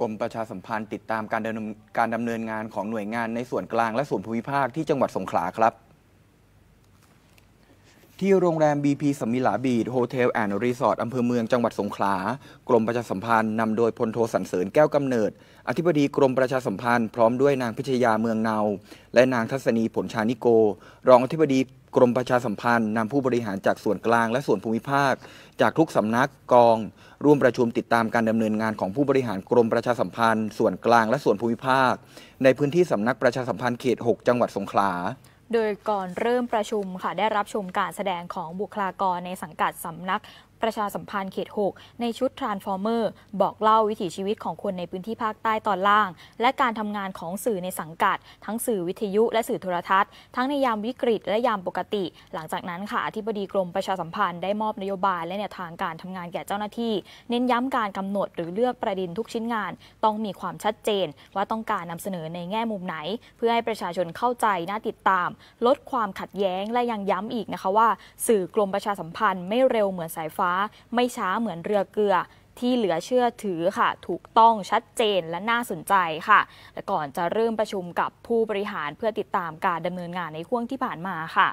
กรมประชาสัมพันธ์ติดตามการดำเนินการดำเนินงานของหน่วยงานในส่วนกลางและส่วนภูมิภาคที่จังหวัดสงขลาครับที่โรงแรม BP สมิลาบีดโฮเทลแอนด์รีสอร์ทอำเภอเมืองจังหวัดสงขลา กรมประชาสัมพันธ์ นำโดยพลโทสันเสริญ แก้วกำเนิด อธิบดีกรมประชาสัมพันธ์ พร้อมด้วยนางพิชยาเมืองเนา และนางทัศนีผลชานิโก รองอธิบดีกรมประชาสัมพันธ์นำผู้บริหารจากส่วนกลางและส่วนภูมิภาค จากทุกสำนักกอง ร่วมประชุมติดตามการดำเนินงานของผู้บริหารกรมประชาสัมพันธ์ ส่วนกลางและส่วนภูมิภาค ในพื้นที่สำนักประชาสัมพันธ์เขต6 จังหวัดสงขลาโดยก่อนเริ่มประชุมค่ะได้รับชมการแสดงของบุคลากรในสังกัดสำนักประชาสัมพันธ์เขต 6 ในชุด Transformer บอกเล่าวิถีชีวิตของคนในพื้นที่ภาคใต้ตอนล่าง และการทำงานของสื่อในสังกัด ทั้งสื่อวิทยุและสื่อโทรทัศน์ ทั้งในยามวิกฤตและยามปกติ หลังจากนั้นค่ะ อธิบดีกรมประชาสัมพันธ์ได้มอบนโยบายและแนวทางการทำงานแก่เจ้าหน้าที่ เน้นย้ำการกำหนดหรือเลือกประเด็นทุกชิ้นงานต้องมีความชัดเจนว่าต้องการนำเสนอในแง่มุมไหน เพื่อให้ประชาชนเข้าใจน่าติดตาม ลดความขัดแย้งและยังย้ำอีกนะคะว่า สื่อกรมประชาสัมพันธ์ไม่เร็วเหมือนสายฟ้าไม่ช้าเหมือนเรือเกลือที่เหลือเชื่อถือค่ะ ถูกต้องชัดเจนและน่าสนใจค่ะและก่อนจะเริ่มประชุมกับผู้บริหารเพื่อติดตามการดำเนินงานในข่วงที่ผ่านมาค่ะ